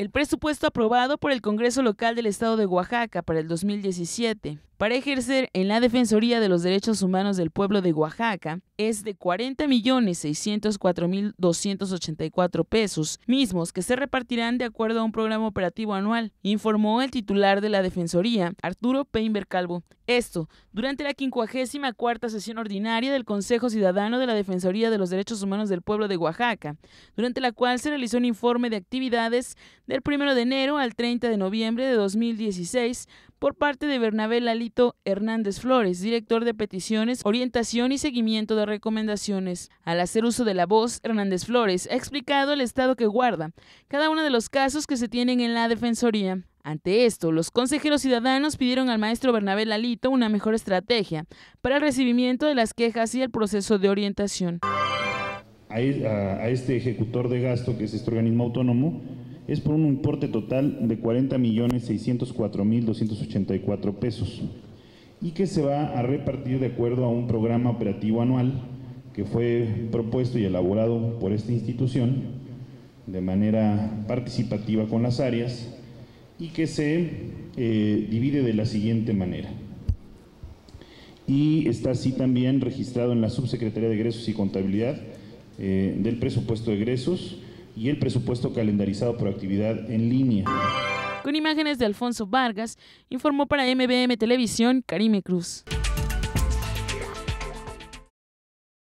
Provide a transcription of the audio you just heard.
el presupuesto aprobado por el Congreso Local del Estado de Oaxaca para el 2017 para ejercer en la Defensoría de los Derechos Humanos del Pueblo de Oaxaca es de 40.604.284 pesos, mismos que se repartirán de acuerdo a un programa operativo anual, informó el titular de la Defensoría, Arturo Peinber Calvo. Esto, durante la 54 sesión ordinaria del Consejo Ciudadano de la Defensoría de los Derechos Humanos del Pueblo de Oaxaca, durante la cual se realizó un informe de actividades del 1 de enero al 30 de noviembre de 2016 por parte de Bernabé Lalito Hernández Flores, director de peticiones, orientación y seguimiento de recomendaciones. Al hacer uso de la voz, Hernández Flores ha explicado el estado que guarda cada uno de los casos que se tienen en la Defensoría. Ante esto, los consejeros ciudadanos pidieron al maestro Bernabé Lalito una mejor estrategia para el recibimiento de las quejas y el proceso de orientación. a este ejecutor de gasto, que es este organismo autónomo, es por un importe total de 40.604.284 pesos y que se va a repartir de acuerdo a un programa operativo anual que fue propuesto y elaborado por esta institución de manera participativa con las áreas y que se eh, divide de la siguiente manera. Y está así también registrado en la Subsecretaría de Egresos y Contabilidad eh, del presupuesto de egresos y el presupuesto calendarizado por actividad en línea. Con imágenes de Alfonso Vargas, informó para MBM Televisión Karime Cruz.